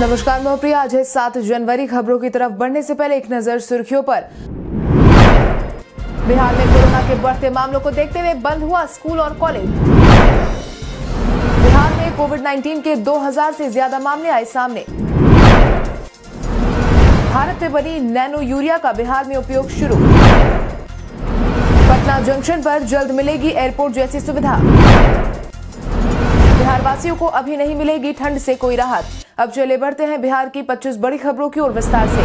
नमस्कार मैं प्रिया आज है सात जनवरी खबरों की तरफ बढ़ने से पहले एक नजर सुर्खियों पर बिहार में कोरोना के बढ़ते मामलों को देखते हुए बंद हुआ स्कूल और कॉलेज बिहार में कोविड 19 के 2000 से ज्यादा मामले आए सामने भारत में बनी नैनो यूरिया का बिहार में उपयोग शुरू पटना जंक्शन पर जल्द मिलेगी एयरपोर्ट जैसी सुविधा बिहार वासियों को अभी नहीं मिलेगी ठंड से कोई राहत अब चले बढ़ते हैं बिहार की 25 बड़ी खबरों की ओर विस्तार से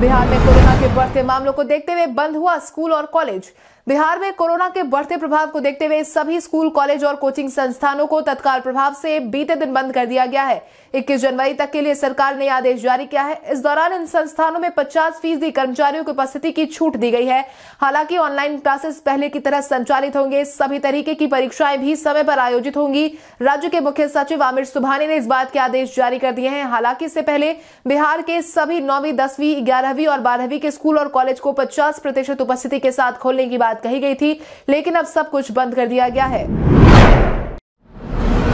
बिहार में कोरोना के बढ़ते मामलों को देखते हुए बंद हुआ स्कूल और कॉलेज बिहार में कोरोना के बढ़ते प्रभाव को देखते हुए सभी स्कूल कॉलेज और कोचिंग संस्थानों को तत्काल प्रभाव से बीते दिन बंद कर दिया गया है इक्कीस जनवरी तक के लिए सरकार ने आदेश जारी किया है इस दौरान इन संस्थानों में पचास फीसदी कर्मचारियों की उपस्थिति की छूट दी गई है हालांकि ऑनलाइन क्लासेस पहले की तरह संचालित होंगे सभी तरीके की परीक्षाएं भी समय पर आयोजित होंगी राज्य के मुख्य सचिव आमिर सुबहानी ने इस बात के आदेश जारी कर दिए हैं हालांकि इससे पहले बिहार के सभी नौवीं दसवीं ग्यारहवीं और बारहवीं के स्कूल और कॉलेज को पचास प्रतिशत उपस्थिति के साथ खोलने की बात बात कही गई थी लेकिन अब सब कुछ बंद कर दिया गया है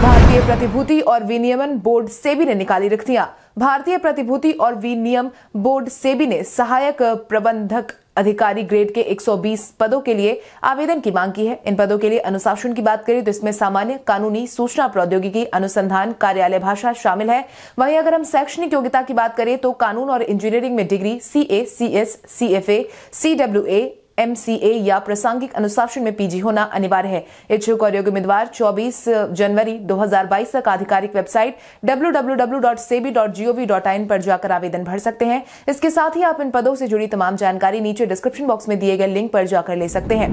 भारतीय प्रतिभूति और विनियमन बोर्ड सेबी ने निकाली रिक्तियां भारतीय प्रतिभूति और विनियम बोर्ड सेबी ने सहायक प्रबंधक अधिकारी ग्रेड के 120 पदों के लिए आवेदन की मांग की है इन पदों के लिए अनुशासन की बात करें तो इसमें सामान्य कानूनी सूचना प्रौद्योगिकी अनुसंधान कार्यालय भाषा शामिल है वहीं अगर हम शैक्षणिक योग्यता की बात करें तो कानून और इंजीनियरिंग में degree C A C S C F A C W A M या प्रासंगिक अनुशासन में पीजी होना अनिवार्य है इच्छुक और योग्य उम्मीदवार चौबीस जनवरी दो तक आधिकारिक वेबसाइट डब्ल्यू पर जाकर आवेदन भर सकते हैं इसके साथ ही आप इन पदों से जुड़ी तमाम जानकारी नीचे डिस्क्रिप्शन बॉक्स में दिए गए लिंक पर जाकर ले सकते हैं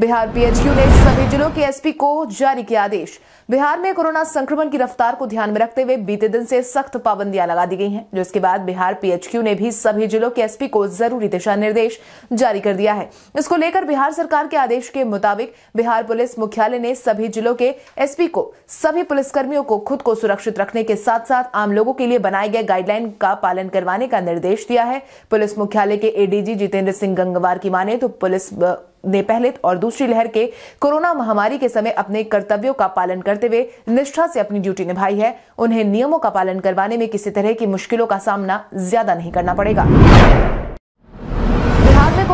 बिहार पीएचक्यू ने सभी जिलों के एसपी को जारी किया आदेश बिहार में कोरोना संक्रमण की रफ्तार को ध्यान में रखते हुए बीते दिन से सख्त पाबंदियां लगा दी गई हैं जो इसके बाद बिहार पीएचक्यू ने भी सभी जिलों के एसपी को जरूरी दिशा निर्देश जारी कर दिया है इसको लेकर बिहार सरकार के आदेश के मुताबिक बिहार पुलिस मुख्यालय ने सभी जिलों के एसपी को सभी पुलिसकर्मियों को खुद को सुरक्षित रखने के साथ साथ आम लोगों के लिए बनाए गए गाइडलाइन का पालन करवाने का निर्देश दिया है पुलिस मुख्यालय के एडीजी जितेंद्र सिंह गंगवार की माने तो पुलिस ने पहले और दूसरी लहर के कोरोना महामारी के समय अपने कर्तव्यों का पालन करते हुए निष्ठा से अपनी ड्यूटी निभाई है उन्हें नियमों का पालन करवाने में किसी तरह की मुश्किलों का सामना ज्यादा नहीं करना पड़ेगा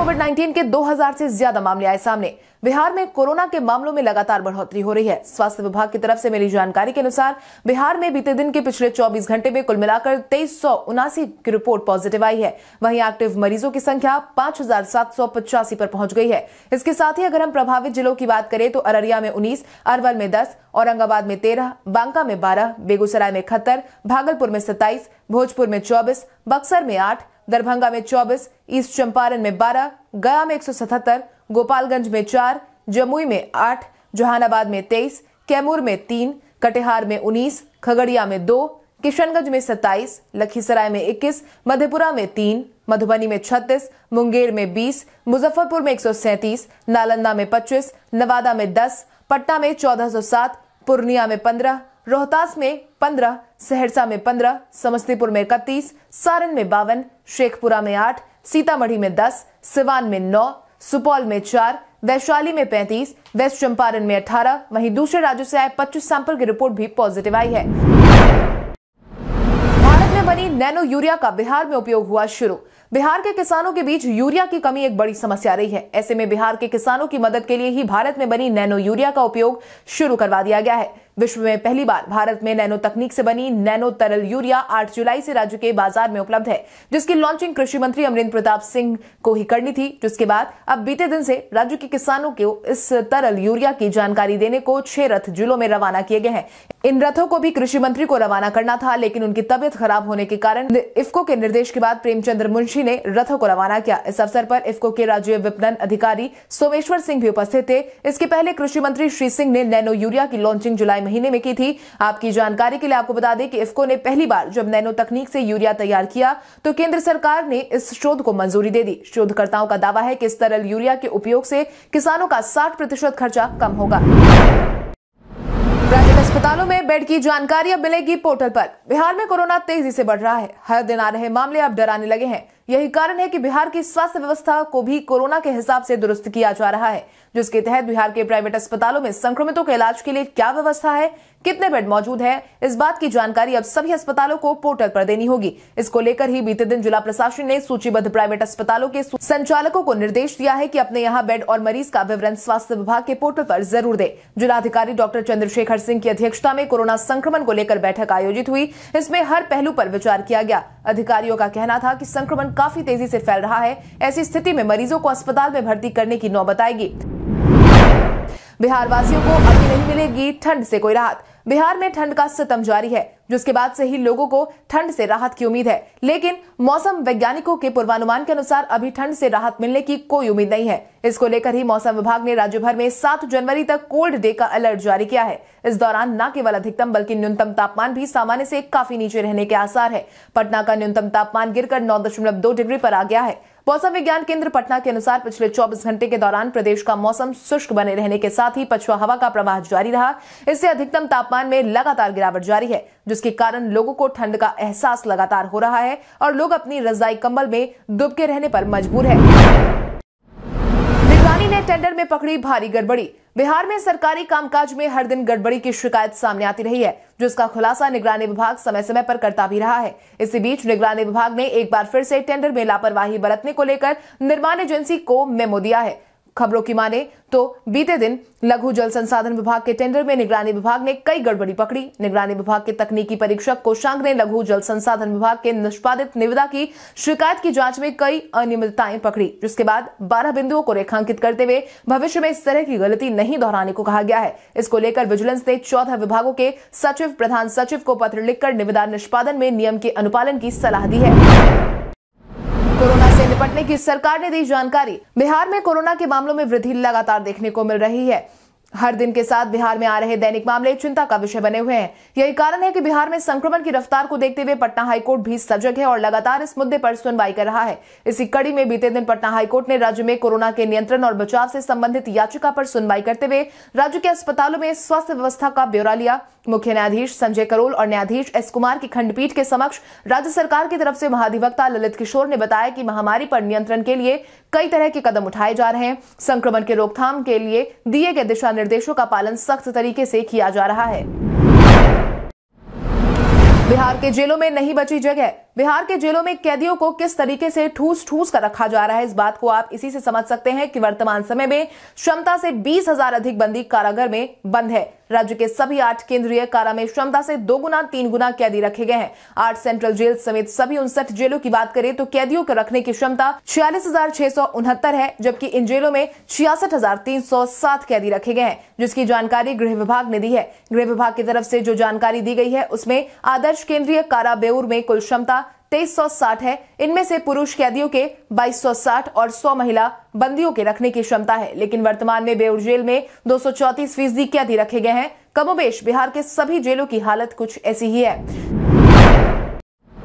कोविड 19 के 2000 से ज्यादा मामले आए सामने बिहार में कोरोना के मामलों में लगातार बढ़ोतरी हो रही है स्वास्थ्य विभाग की तरफ से मिली जानकारी के अनुसार बिहार में बीते दिन के पिछले 24 घंटे में कुल मिलाकर तेईस की रिपोर्ट पॉजिटिव आई है वहीं एक्टिव मरीजों की संख्या पांच पर पहुंच गई है इसके साथ ही अगर हम प्रभावित जिलों की बात करें तो अररिया में उन्नीस अरवल में दस औरंगाबाद में तेरह बांका में बारह बेगूसराय में इकहत्तर भागलपुर में सत्ताईस भोजपुर में चौबीस बक्सर में आठ दरभंगा में 24, ईस्ट चंपारण में 12, गया में 177, गोपालगंज में 4, जमुई में 8, जहानाबाद में 23, कैमूर में 3, कटिहार में 19, खगड़िया में 2, किशनगंज में 27, लखीसराय में 21, मधेपुरा में 3, मधुबनी में 36, मुंगेर में 20, मुजफ्फरपुर में 137, नालंदा में 25, नवादा में 10, पटना में 1407, पूर्णिया में 15, रोहतास में 15, सहरसा में 15, समस्तीपुर में इकतीस सारण में बावन शेखपुरा में आठ सीतामढ़ी में दस सिवान में नौ सुपौल में चार वैशाली में 35, वेस्ट चंपारण में 18, वहीं दूसरे राज्यों से आए 25 सैंपल की रिपोर्ट भी पॉजिटिव आई है भारत में बनी नैनो यूरिया का बिहार में उपयोग हुआ शुरू बिहार के किसानों के बीच यूरिया की कमी एक बड़ी समस्या रही है ऐसे में बिहार के किसानों की मदद के लिए ही भारत में बनी नैनो यूरिया का उपयोग शुरू करवा दिया गया है विश्व में पहली बार भारत में नैनो तकनीक से बनी नैनो तरल यूरिया 8 जुलाई से राज्य के बाजार में उपलब्ध है जिसकी लॉन्चिंग कृषि मंत्री अमरेंद्र प्रताप सिंह को ही करनी थी जिसके बाद अब बीते दिन से राज्य के किसानों को इस तरल यूरिया की जानकारी देने को छह रथ जिलों में रवाना किए गए हैं इन रथों को भी कृषि मंत्री को रवाना करना था लेकिन उनकी तबियत खराब होने के कारण इफ्को के निर्देश के बाद प्रेमचंद्र मुंशी ने रथों को रवाना किया इस अवसर पर इफ्को के राज्य विपणन अधिकारी सोमेश्वर सिंह भी उपस्थित थे इसके पहले कृषि मंत्री श्री सिंह ने नैनो यूरिया की लॉन्चिंग जुलाई महीने में की थी आपकी जानकारी के लिए आपको बता दें कि इफको ने पहली बार जब नैनो तकनीक से यूरिया तैयार किया तो केंद्र सरकार ने इस शोध को मंजूरी दे दी शोधकर्ताओं का दावा है कि इस तरल यूरिया के उपयोग से किसानों का साठ प्रतिशत खर्चा कम होगा प्राइवेट अस्पतालों में बेड की जानकारी अब मिलेगी पोर्टल पर बिहार में कोरोना तेजी से बढ़ रहा है हर दिन आ रहे मामले अब डराने लगे हैं यही कारण है कि बिहार की स्वास्थ्य व्यवस्था को भी कोरोना के हिसाब से दुरुस्त किया जा रहा है जिसके तहत बिहार के प्राइवेट अस्पतालों में संक्रमितों के इलाज के लिए क्या व्यवस्था है कितने बेड मौजूद है इस बात की जानकारी अब सभी अस्पतालों को पोर्टल पर देनी होगी इसको लेकर ही बीते दिन जिला प्रशासन ने सूचीबद्ध प्राइवेट अस्पतालों के संचालकों को निर्देश दिया है कि अपने यहाँ बेड और मरीज का विवरण स्वास्थ्य विभाग के पोर्टल पर जरूर दे जिलाधिकारी डॉक्टर चंद्रशेखर सिंह की अध्यक्षता में कोरोना संक्रमण को लेकर बैठक आयोजित हुई इसमें हर पहलू पर विचार किया गया अधिकारियों का कहना था कि संक्रमण काफी तेजी से फैल रहा है ऐसी स्थिति में मरीजों को अस्पताल में भर्ती करने की नौबत आएगी बिहार वासियों को अभी नहीं मिलेगी ठंड से कोई राहत बिहार में ठंड का सितम जारी है जिसके बाद से ही लोगों को ठंड से राहत की उम्मीद है लेकिन मौसम वैज्ञानिकों के पूर्वानुमान के अनुसार अभी ठंड से राहत मिलने की कोई उम्मीद नहीं है इसको लेकर ही मौसम विभाग ने राज्य भर में सात जनवरी तक कोल्ड डे का अलर्ट जारी किया है इस दौरान न केवल अधिकतम बल्कि न्यूनतम तापमान भी सामान्य से काफी नीचे रहने के आसार है पटना का न्यूनतम तापमान गिरकर नौ दशमलव दो डिग्री पर आ गया है मौसम विज्ञान केंद्र पटना के अनुसार पिछले 24 घंटे के दौरान प्रदेश का मौसम शुष्क बने रहने के साथ ही पछुआ हवा का प्रवाह जारी रहा इससे अधिकतम तापमान में लगातार गिरावट जारी है जिसके कारण लोगों को ठंड का एहसास लगातार हो रहा है और लोग अपनी रजाई कंबल में दुबके रहने पर मजबूर है निगरानी ने टेंडर में पकड़ी भारी गड़बड़ी बिहार में सरकारी कामकाज में हर दिन गड़बड़ी की शिकायत सामने आती रही है जिसका खुलासा निगरानी विभाग समय समय पर करता भी रहा है इसी बीच निगरानी विभाग ने एक बार फिर से टेंडर में लापरवाही बरतने को लेकर निर्माण एजेंसी को मेमो दिया है खबरों की माने तो बीते दिन लघु जल संसाधन विभाग के टेंडर में निगरानी विभाग ने कई गड़बड़ी पकड़ी निगरानी विभाग के तकनीकी परीक्षक कोशांग ने लघु जल संसाधन विभाग के निष्पादित निविदा की शिकायत की जांच में कई अनियमितताएं पकड़ी जिसके बाद 12 बिंदुओं को रेखांकित करते हुए भविष्य में इस तरह की गलती नहीं दोहराने को कहा गया है इसको लेकर विजिलेंस ने चौदह विभागों के सचिव प्रधान सचिव को पत्र लिखकर निविदा निष्पादन में नियम के अनुपालन की सलाह दी है कोरोना से निपटने की सरकार ने दी जानकारी बिहार में कोरोना के मामलों में वृद्धि लगातार देखने को मिल रही है हर दिन के साथ बिहार में आ रहे दैनिक मामले चिंता का विषय बने हुए हैं यही कारण है कि बिहार में संक्रमण की रफ्तार को देखते हुए पटना हाईकोर्ट भी सजग है और लगातार इस मुद्दे पर सुनवाई कर रहा है इसी कड़ी में बीते दिन पटना हाईकोर्ट ने राज्य में कोरोना के नियंत्रण और बचाव से संबंधित याचिका पर सुनवाई करते हुए राज्य के अस्पतालों में स्वास्थ्य व्यवस्था का ब्यौरा लिया मुख्य न्यायाधीश संजय करोल और न्यायाधीश एस कुमार की खंडपीठ के समक्ष राज्य सरकार की तरफ से महाधिवक्ता ललित किशोर ने बताया कि महामारी पर नियंत्रण के लिए कई तरह के कदम उठाए जा रहे हैं संक्रमण के रोकथाम के लिए दिए गए दिशा निर्देशों का पालन सख्त तरीके से किया जा रहा है बिहार के जेलों में नहीं बची जगह बिहार के जेलों में कैदियों को किस तरीके से ठूस ठूस कर रखा जा रहा है इस बात को आप इसी से समझ सकते हैं कि वर्तमान समय में क्षमता से बीस हजार अधिक बंदी कारागर में बंद है राज्य के सभी आठ केंद्रीय कारा में क्षमता से दो गुना तीन गुना कैदी रखे गए हैं आठ सेंट्रल जेल समेत सभी उनसठ जेलों की बात करें तो कैदियों को रखने की क्षमता छियालीस हजार छह सौ उनहत्तर है जबकि इन जेलों में छियासठ हजार तीन सौ सात कैदी रखे गए हैं जिसकी जानकारी गृह विभाग ने दी है गृह विभाग की तरफ से जो जानकारी दी गई है उसमें आदर्श केंद्रीय कारा बेऊर में कुल क्षमता 2360 है इनमें से पुरुष कैदियों के 2260 और 100 महिला बंदियों के रखने की क्षमता है लेकिन वर्तमान में बेउर जेल में दो फीसदी कैदी रखे गए हैं कमोबेश बिहार के सभी जेलों की हालत कुछ ऐसी ही है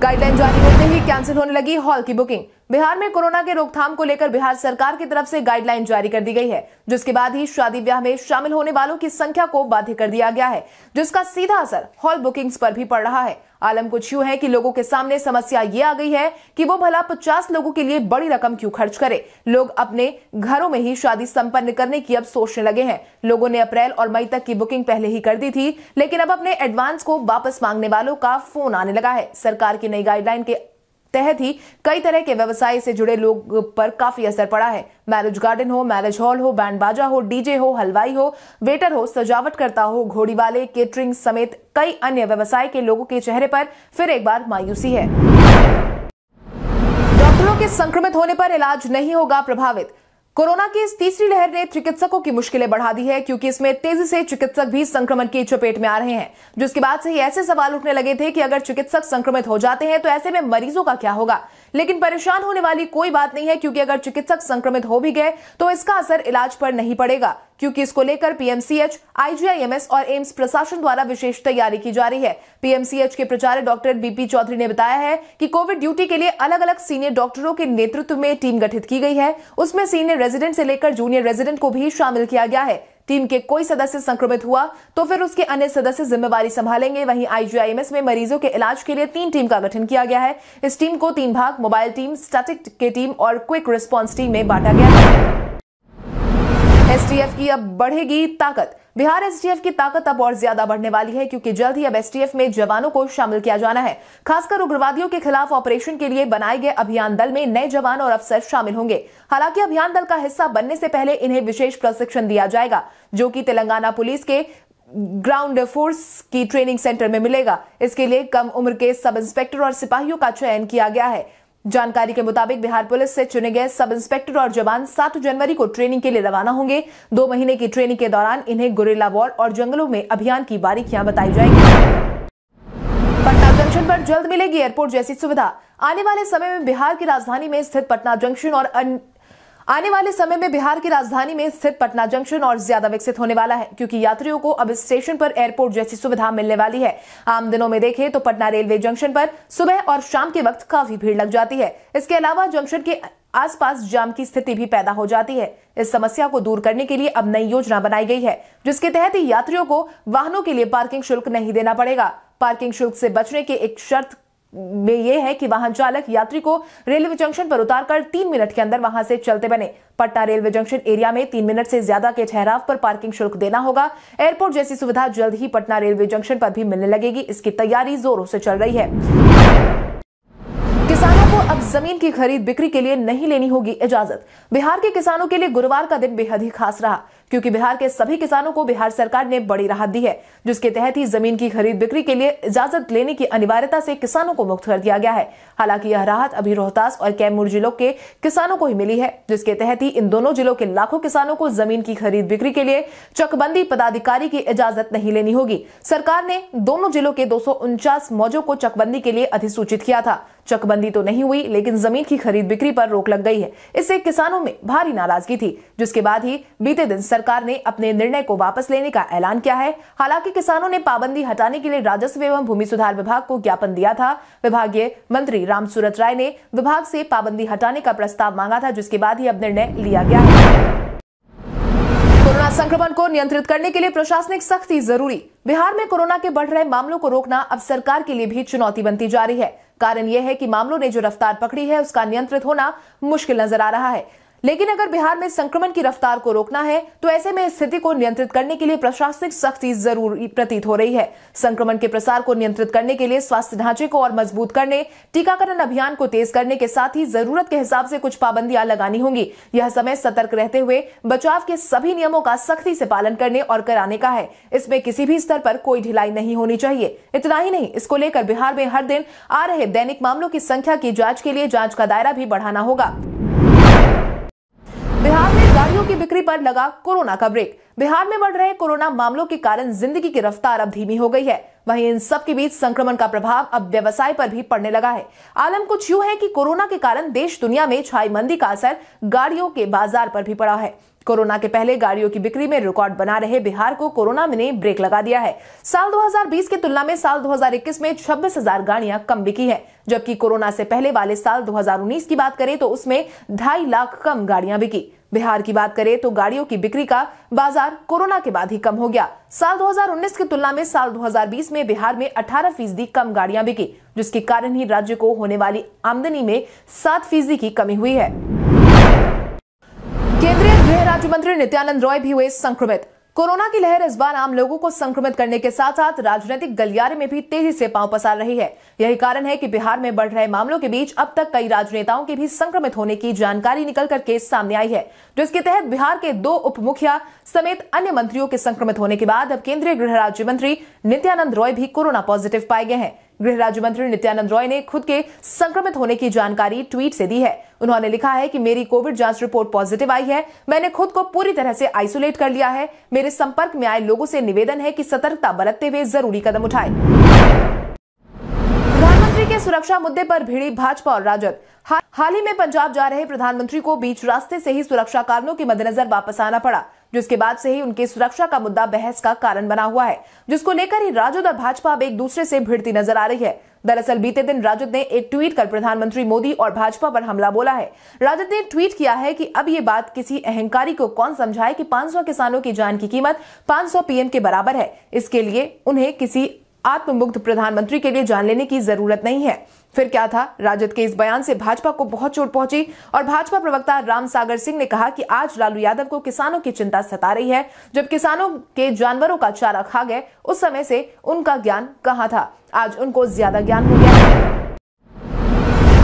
गाइडलाइन जारी होते ही कैंसिल होने लगी हॉल की बुकिंग बिहार में कोरोना के रोकथाम को लेकर बिहार सरकार की तरफ से गाइडलाइन जारी कर दी गई है जिसके बाद ही शादी ब्याह में शामिल होने वालों की संख्या को बाध्य कर दिया गया है जिसका सीधा असर हॉल बुकिंग्स पर भी पड़ रहा है आलम कुछ यूं है कि लोगों के सामने समस्या ये आ गई है कि वो भला पचास लोगों के लिए बड़ी रकम क्यों खर्च करे लोग अपने घरों में ही शादी संपन्न करने की अब सोचने लगे हैं लोगों ने अप्रैल और मई तक की बुकिंग पहले ही कर दी थी लेकिन अब अपने एडवांस को वापस मांगने वालों का फोन आने लगा है सरकार की नई गाइडलाइन के तहत ही कई तरह के व्यवसाय से जुड़े लोग पर काफी असर पड़ा है मैरिज गार्डन हो मैरिज हॉल हो बैंड बाजा हो डीजे हो हलवाई हो वेटर हो सजावट करता हो घोड़ी वाले केटरिंग समेत कई अन्य व्यवसाय के लोगों के चेहरे पर फिर एक बार मायूसी है डॉक्टरों के संक्रमित होने पर इलाज नहीं होगा प्रभावित कोरोना की इस तीसरी लहर ने चिकित्सकों की मुश्किलें बढ़ा दी है क्योंकि इसमें तेजी से चिकित्सक भी संक्रमण की चपेट में आ रहे हैं जिसके बाद से ही ऐसे सवाल उठने लगे थे कि अगर चिकित्सक संक्रमित हो जाते हैं तो ऐसे में मरीजों का क्या होगा लेकिन परेशान होने वाली कोई बात नहीं है क्योंकि अगर चिकित्सक संक्रमित हो भी गए तो इसका असर इलाज पर नहीं पड़ेगा क्योंकि इसको लेकर पीएमसीएच आईजीआईएमएस और एम्स प्रशासन द्वारा विशेष तैयारी की जा रही है पीएमसीएच के प्रचारक डॉक्टर बीपी चौधरी ने बताया है कि कोविड ड्यूटी के लिए अलग अलग सीनियर डॉक्टरों के नेतृत्व में टीम गठित की गई है उसमें सीनियर रेजिडेंट से लेकर जूनियर रेजिडेंट को भी शामिल किया गया है टीम के कोई सदस्य संक्रमित हुआ तो फिर उसके अन्य सदस्य जिम्मेवारी संभालेंगे वहीं आईजीआईएमएस में मरीजों के इलाज के लिए तीन टीम का गठन किया गया है इस टीम को तीन भाग मोबाइल टीम स्टैटिक के टीम और क्विक रिस्पॉन्स टीम में बांटा गया है एसटीएफ की अब बढ़ेगी ताकत बिहार एसटीएफ की ताकत अब और ज्यादा बढ़ने वाली है क्योंकि जल्द ही अब एसटीएफ में जवानों को शामिल किया जाना है खासकर उग्रवादियों के खिलाफ ऑपरेशन के लिए बनाए गए अभियान दल में नए जवान और अफसर शामिल होंगे हालांकि अभियान दल का हिस्सा बनने से पहले इन्हें विशेष प्रशिक्षण दिया जाएगा जो कि तेलंगाना पुलिस के ग्राउंड फोर्स की ट्रेनिंग सेंटर में मिलेगा इसके लिए कम उम्र के सब इंस्पेक्टर और सिपाहियों का चयन किया गया है जानकारी के मुताबिक बिहार पुलिस से चुने गए सब इंस्पेक्टर और जवान 7 जनवरी को ट्रेनिंग के लिए रवाना होंगे दो महीने की ट्रेनिंग के दौरान इन्हें गुरेला वॉर और जंगलों में अभियान की बारीकियां बताई जाएंगी पटना जंक्शन पर जल्द मिलेगी एयरपोर्ट जैसी सुविधा आने वाले समय में बिहार की राजधानी में स्थित पटना जंक्शन और आने वाले समय में बिहार की राजधानी में स्थित पटना जंक्शन और ज्यादा विकसित होने वाला है क्योंकि यात्रियों को अब स्टेशन पर एयरपोर्ट जैसी सुविधा मिलने वाली है आम दिनों में देखें तो पटना रेलवे जंक्शन पर सुबह और शाम के वक्त काफी भीड़ लग जाती है इसके अलावा जंक्शन के आसपास जाम की स्थिति भी पैदा हो जाती है इस समस्या को दूर करने के लिए अब नई योजना बनाई गई है जिसके तहत यात्रियों को वाहनों के लिए पार्किंग शुल्क नहीं देना पड़ेगा पार्किंग शुल्क से बचने के एक शर्त में यह है कि वाहन चालक यात्री को रेलवे जंक्शन पर उतारकर तीन मिनट के अंदर वहां से चलते बने पटना रेलवे जंक्शन एरिया में तीन मिनट से ज्यादा के ठहराव पर पार्किंग शुल्क देना होगा एयरपोर्ट जैसी सुविधा जल्द ही पटना रेलवे जंक्शन पर भी मिलने लगेगी इसकी तैयारी जोरों से चल रही है किसानों को अब जमीन की खरीद बिक्री के लिए नहीं लेनी होगी इजाजत बिहार के किसानों के लिए गुरुवार का दिन बेहद ही खास रहा क्योंकि बिहार के सभी किसानों को बिहार सरकार ने बड़ी राहत दी है जिसके तहत ही जमीन की खरीद बिक्री के लिए इजाजत लेने की अनिवार्यता से किसानों को मुक्त कर दिया गया है हालांकि यह राहत अभी रोहतास और कैमूर जिलों के किसानों को ही मिली है जिसके तहत ही इन दोनों जिलों के लाखों किसानों को जमीन की खरीद बिक्री के लिए चकबंदी पदाधिकारी की इजाजत नहीं लेनी होगी सरकार ने दोनों जिलों के दो मौजों को चकबंदी के लिए अधिसूचित किया था चकबंदी तो नहीं हुई लेकिन जमीन की खरीद बिक्री पर रोक लग गई है इससे किसानों में भारी नाराजगी थी जिसके बाद ही बीते दिन सरकार ने अपने निर्णय को वापस लेने का ऐलान किया है हालांकि किसानों ने पाबंदी हटाने के लिए राजस्व एवं भूमि सुधार विभाग को ज्ञापन दिया था विभागीय मंत्री रामसूरत राय ने विभाग से पाबंदी हटाने का प्रस्ताव मांगा था जिसके बाद ही अब निर्णय लिया गया है कोरोना संक्रमण को नियंत्रित करने के लिए प्रशासनिक सख्ती जरूरी बिहार में कोरोना के बढ़ रहे मामलों को रोकना अब सरकार के लिए भी चुनौती बनती जा रही है कारण यह है कि मामलों ने जो रफ्तार पकड़ी है उसका नियंत्रित होना मुश्किल नजर आ रहा है लेकिन अगर बिहार में संक्रमण की रफ्तार को रोकना है तो ऐसे में स्थिति को नियंत्रित करने के लिए प्रशासनिक सख्ती जरूरी प्रतीत हो रही है संक्रमण के प्रसार को नियंत्रित करने के लिए स्वास्थ्य ढांचे को और मजबूत करने टीकाकरण अभियान को तेज करने के साथ ही जरूरत के हिसाब से कुछ पाबंदियां लगानी होंगी यह समय सतर्क रहते हुए बचाव के सभी नियमों का सख्ती से पालन करने और कराने का है इसमें किसी भी स्तर पर कोई ढिलाई नहीं होनी चाहिए इतना ही नहीं इसको लेकर बिहार में हर दिन आ रहे दैनिक मामलों की संख्या की जांच के लिए जांच का दायरा भी बढ़ाना होगा बिहार में गाड़ियों की बिक्री पर लगा कोरोना का ब्रेक बिहार में बढ़ रहे कोरोना मामलों के कारण जिंदगी की रफ्तार अब धीमी हो गई है वहीं इन सब के बीच संक्रमण का प्रभाव अब व्यवसाय पर भी पड़ने लगा है आलम कुछ यूं है कि कोरोना के कारण देश दुनिया में छाई मंदी का असर गाड़ियों के बाजार पर भी पड़ा है कोरोना के पहले गाड़ियों की बिक्री में रिकॉर्ड बना रहे बिहार को कोरोना ने ब्रेक लगा दिया है साल 2020 की तुलना में साल 2021 में छब्बीस हजार गाड़ियां कम बिकी हैं, जबकि कोरोना से पहले वाले साल 2019 की बात करें तो उसमें ढाई लाख कम गाड़ियां बिकी बिहार की बात करें तो गाड़ियों की बिक्री का बाजार कोरोना के बाद ही कम हो गया साल 2019 की तुलना में साल 2020 में बिहार में 18 फीसदी कम गाड़ियां बिकी जिसके कारण ही राज्य को होने वाली आमदनी में सात फीसदी की कमी हुई है केंद्रीय गृह राज्य मंत्री नित्यानंद रॉय भी हुए संक्रमित कोरोना की लहर इस बार आम लोगों को संक्रमित करने के साथ साथ राजनीतिक गलियारे में भी तेजी से पांव पसार रही है यही कारण है कि बिहार में बढ़ रहे मामलों के बीच अब तक कई राजनेताओं के भी संक्रमित होने की जानकारी निकल कर केस सामने आई है जिसके तहत बिहार के दो उप मुखिया समेत अन्य मंत्रियों के संक्रमित होने के बाद अब केंद्रीय गृह राज्य मंत्री नित्यानंद रॉय भी कोरोना पॉजिटिव पाए गए हैं गृह राज्य मंत्री नित्यानंद रॉय ने खुद के संक्रमित होने की जानकारी ट्वीट से दी है उन्होंने लिखा है कि मेरी कोविड जांच रिपोर्ट पॉजिटिव आई है मैंने खुद को पूरी तरह से आइसोलेट कर लिया है मेरे संपर्क में आए लोगों से निवेदन है कि सतर्कता बरतते हुए जरूरी कदम उठाए प्रधानमंत्री के सुरक्षा मुद्दे पर भिड़ी भाजपा और राजद हाल ही में पंजाब जा रहे प्रधानमंत्री को बीच रास्ते से ही सुरक्षा कारणों के मद्देनजर वापस आना पड़ा जिसके बाद से ही उनके सुरक्षा का मुद्दा बहस का कारण बना हुआ है जिसको लेकर ही राजद और भाजपा अब एक दूसरे से भिड़ती नजर आ रही है दरअसल बीते दिन राजद ने एक ट्वीट कर प्रधानमंत्री मोदी और भाजपा पर हमला बोला है राजद ने ट्वीट किया है कि अब ये बात किसी अहंकारी को कौन समझाए कि 500 किसानों की जान की कीमत 500 पीएम के बराबर है इसके लिए उन्हें किसी आत्ममुग्ध प्रधानमंत्री के लिए जान लेने की जरूरत नहीं है फिर क्या था राजद के इस बयान से भाजपा को बहुत चोट पहुंची और भाजपा प्रवक्ता राम सागर सिंह ने कहा कि आज लालू यादव को किसानों की चिंता सता रही है जब किसानों के जानवरों का चारा खा गए उस समय से उनका ज्ञान कहाँ था आज उनको ज्यादा ज्ञान हो गया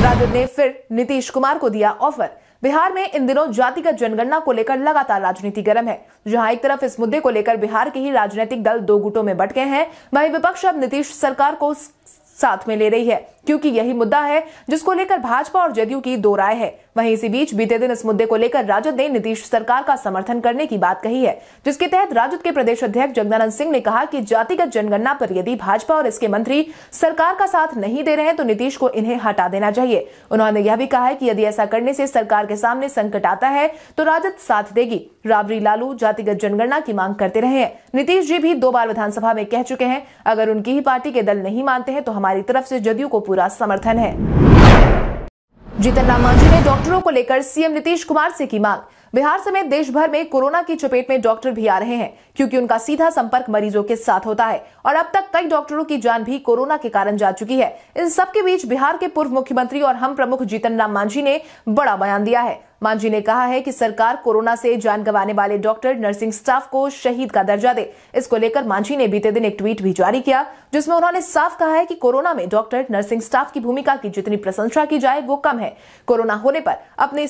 राजद ने फिर नीतीश कुमार को दिया ऑफर बिहार में इन दिनों जातिगत जनगणना को लेकर लगातार राजनीति गर्म है जहां एक तरफ इस मुद्दे को लेकर बिहार के ही राजनीतिक दल दो गुटों में बट गए हैं वहीं विपक्ष अब नीतीश सरकार को साथ में ले रही है क्योंकि यही मुद्दा है जिसको लेकर भाजपा और जदयू की दो राय है वहीं इसी बीच बीते दिन इस मुद्दे को लेकर राजद ने नीतीश सरकार का समर्थन करने की बात कही है जिसके तहत राजद के प्रदेश अध्यक्ष जगदानंद सिंह ने कहा कि जातिगत जनगणना पर यदि भाजपा और इसके मंत्री सरकार का साथ नहीं दे रहे हैं तो नीतीश को इन्हें हटा देना चाहिए उन्होंने यह भी कहा है कि यदि ऐसा करने से सरकार के सामने संकट आता है तो राजद साथ देगी राबरी लालू जातिगत जनगणना की मांग करते रहे हैं नीतीश जी भी दो बार विधानसभा में कह चुके हैं अगर उनकी ही पार्टी के दल नहीं मानते हैं तो हमारी तरफ से जदयू को पूरा पूरा समर्थन है जीतन राम मांझी ने डॉक्टरों को लेकर सीएम नीतीश कुमार से की मांग बिहार समेत देश भर में कोरोना की चपेट में डॉक्टर भी आ रहे हैं क्योंकि उनका सीधा संपर्क मरीजों के साथ होता है और अब तक कई डॉक्टरों की जान भी कोरोना के कारण जा चुकी है इन सबके बीच बिहार के पूर्व मुख्यमंत्री और हम प्रमुख जीतन राम मांझी ने बड़ा बयान दिया है मांझी ने कहा है कि सरकार कोरोना से जान गंवाने वाले डॉक्टर नर्सिंग स्टाफ को शहीद का दर्जा दे इसको लेकर मांझी ने बीते दिन एक ट्वीट भी जारी किया जिसमें उन्होंने साफ कहा है कि कोरोना में डॉक्टर नर्सिंग स्टाफ की भूमिका की जितनी प्रशंसा की जाए वो कम है कोरोना होने पर अपने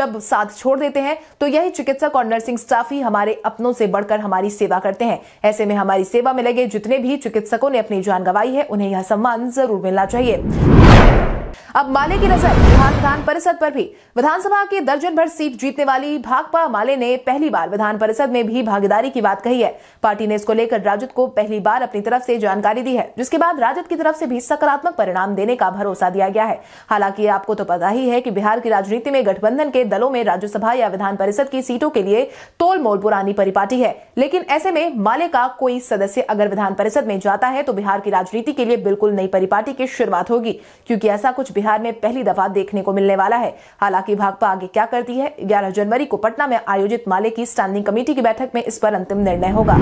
जब साथ छोड़ देते हैं तो यही चिकित्सक और नर्सिंग स्टाफ ही हमारे अपनों से बढ़कर हमारी सेवा करते हैं ऐसे में हमारी सेवा में लगे जितने भी चिकित्सकों ने अपनी जान गंवाई है उन्हें यह सम्मान जरूर मिलना चाहिए अब माले की नजर बिहार विधान परिषद पर भी विधानसभा की दर्जन भर सीट जीतने वाली भाकपा माले ने पहली बार विधान परिषद में भी भागीदारी की बात कही है पार्टी ने इसको लेकर राजद को पहली बार अपनी तरफ से जानकारी दी है जिसके बाद राजद की तरफ से भी सकारात्मक परिणाम देने का भरोसा दिया गया है हालांकि आपको तो पता ही है कि बिहार की राजनीति में गठबंधन के दलों में राज्यसभा या विधान परिषद की सीटों के लिए तोल मोल पुरानी परिपाटी है लेकिन ऐसे में माले का कोई सदस्य अगर विधान परिषद में जाता है तो बिहार की राजनीति के लिए बिल्कुल नई परिपाटी की शुरुआत होगी क्योंकि ऐसा कुछ कूच बिहार में पहली दफा देखने को मिलने वाला है हालांकि भाजपा आगे क्या करती है ग्यारह जनवरी को पटना में आयोजित माले की स्टैंडिंग कमेटी की बैठक में इस पर अंतिम निर्णय होगा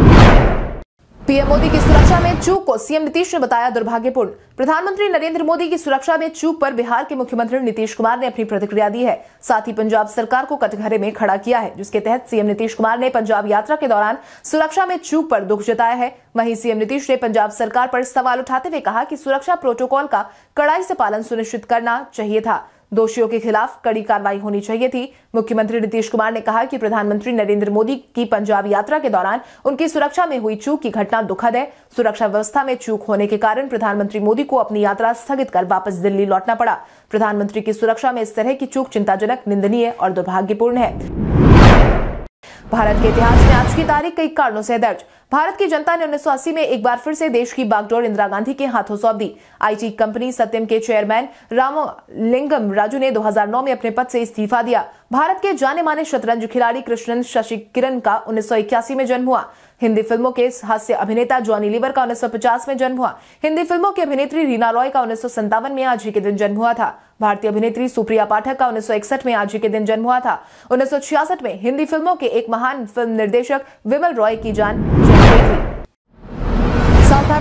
पीएम मोदी की सुरक्षा में चूक को सीएम नीतीश ने बताया दुर्भाग्यपूर्ण प्रधानमंत्री नरेंद्र मोदी की सुरक्षा में चूक पर बिहार के मुख्यमंत्री नीतीश कुमार ने अपनी प्रतिक्रिया दी है साथ ही पंजाब सरकार को कटघरे में खड़ा किया है जिसके तहत सीएम नीतीश कुमार ने पंजाब यात्रा के दौरान सुरक्षा में चूक पर दुख जताया है वहीं सीएम नीतीश ने पंजाब सरकार पर सवाल उठाते हुए कहा कि सुरक्षा प्रोटोकॉल का कड़ाई से पालन सुनिश्चित करना चाहिए था दोषियों के खिलाफ कड़ी कार्रवाई होनी चाहिए थी मुख्यमंत्री नीतीश कुमार ने कहा कि प्रधानमंत्री नरेंद्र मोदी की पंजाब यात्रा के दौरान उनकी सुरक्षा में हुई चूक की घटना दुखद है सुरक्षा व्यवस्था में चूक होने के कारण प्रधानमंत्री मोदी को अपनी यात्रा स्थगित कर वापस दिल्ली लौटना पड़ा प्रधानमंत्री की सुरक्षा में इस तरह की चूक चिंताजनक निंदनीय और दुर्भाग्यपूर्ण है भारत के इतिहास में आज की तारीख कई कारणों से दर्ज भारत की जनता ने अस्सी में एक बार फिर से देश की बागडोर इंदिरा गांधी के हाथों सौंप दी आईटी कंपनी सत्यम के चेयरमैन रामलिंगम राजू ने 2009 में अपने पद से इस्तीफा दिया भारत के जाने माने शतरंज खिलाड़ी कृष्णन शशि किरण का उन्नीस में जन्म हुआ हिंदी फिल्मों के हास्य अभिनेता जॉनी लीवर का 1950 में जन्म हुआ हिंदी फिल्मों की अभिनेत्री रीना रॉय का उन्नीस में आज ही के दिन जन्म हुआ था भारतीय अभिनेत्री सुप्रिया पाठक का उन्नीस में आज ही के दिन जन्म हुआ था उन्नीस में हिंदी फिल्मों के एक महान फिल्म निर्देशक विमल रॉय की जान थी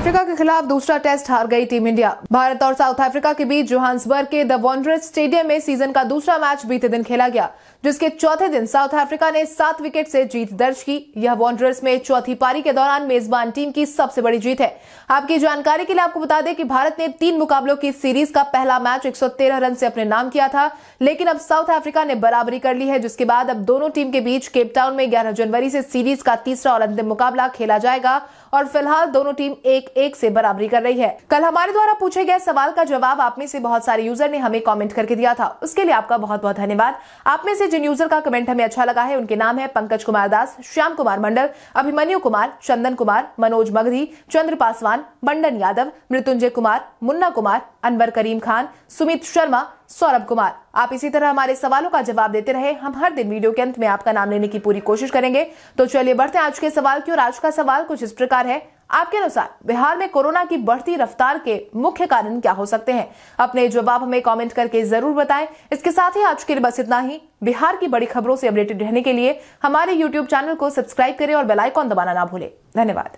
अफ्रीका के खिलाफ दूसरा टेस्ट हार गई टीम इंडिया भारत और साउथ अफ्रीका के बीच जोहान्सबर्ग के द वॉन्ड्रस स्टेडियम में सीजन का दूसरा मैच बीते दिन खेला गया जिसके चौथे दिन साउथ अफ्रीका ने सात विकेट से जीत दर्ज की यह वॉन्ड्रेस में चौथी पारी के दौरान मेजबान टीम की सबसे बड़ी जीत है आपकी जानकारी के लिए आपको बता दें कि भारत ने तीन मुकाबलों की सीरीज का पहला मैच एक रन से अपने नाम किया था लेकिन अब साउथ अफ्रीका ने बराबरी कर ली है जिसके बाद अब दोनों टीम के बीच केपटाउन में ग्यारह जनवरी से सीरीज का तीसरा और अंतिम मुकाबला खेला जाएगा और फिलहाल दोनों टीम एक एक से बराबरी कर रही है कल हमारे द्वारा पूछे गए सवाल का जवाब आप में से बहुत सारे यूजर ने हमें कॉमेंट करके दिया था उसके लिए आपका बहुत बहुत धन्यवाद आप में से जिन यूजर का कमेंट हमें अच्छा लगा है उनके नाम है पंकज कुमार दास श्याम कुमार मंडल अभिमन्यु कुमार चंदन कुमार मनोज मगधी चंद्र पासवान मंडन यादव मृत्युंजय कुमार मुन्ना कुमार अनवर करीम खान सुमित शर्मा सौरभ कुमार आप इसी तरह हमारे सवालों का जवाब देते रहे हम हर दिन वीडियो के अंत में आपका नाम लेने की पूरी कोशिश करेंगे तो चलिए बढ़ते हैं आज के सवाल की और आज का सवाल कुछ इस प्रकार है आपके अनुसार बिहार में कोरोना की बढ़ती रफ्तार के मुख्य कारण क्या हो सकते हैं अपने जवाब हमें कमेंट करके जरूर बताएं इसके साथ ही आज के लिए बस इतना ही बिहार की बड़ी खबरों से अपडेटेड रहने के लिए हमारे यूट्यूब चैनल को सब्सक्राइब करें और बेलाइकॉन दबाना ना भूलें धन्यवाद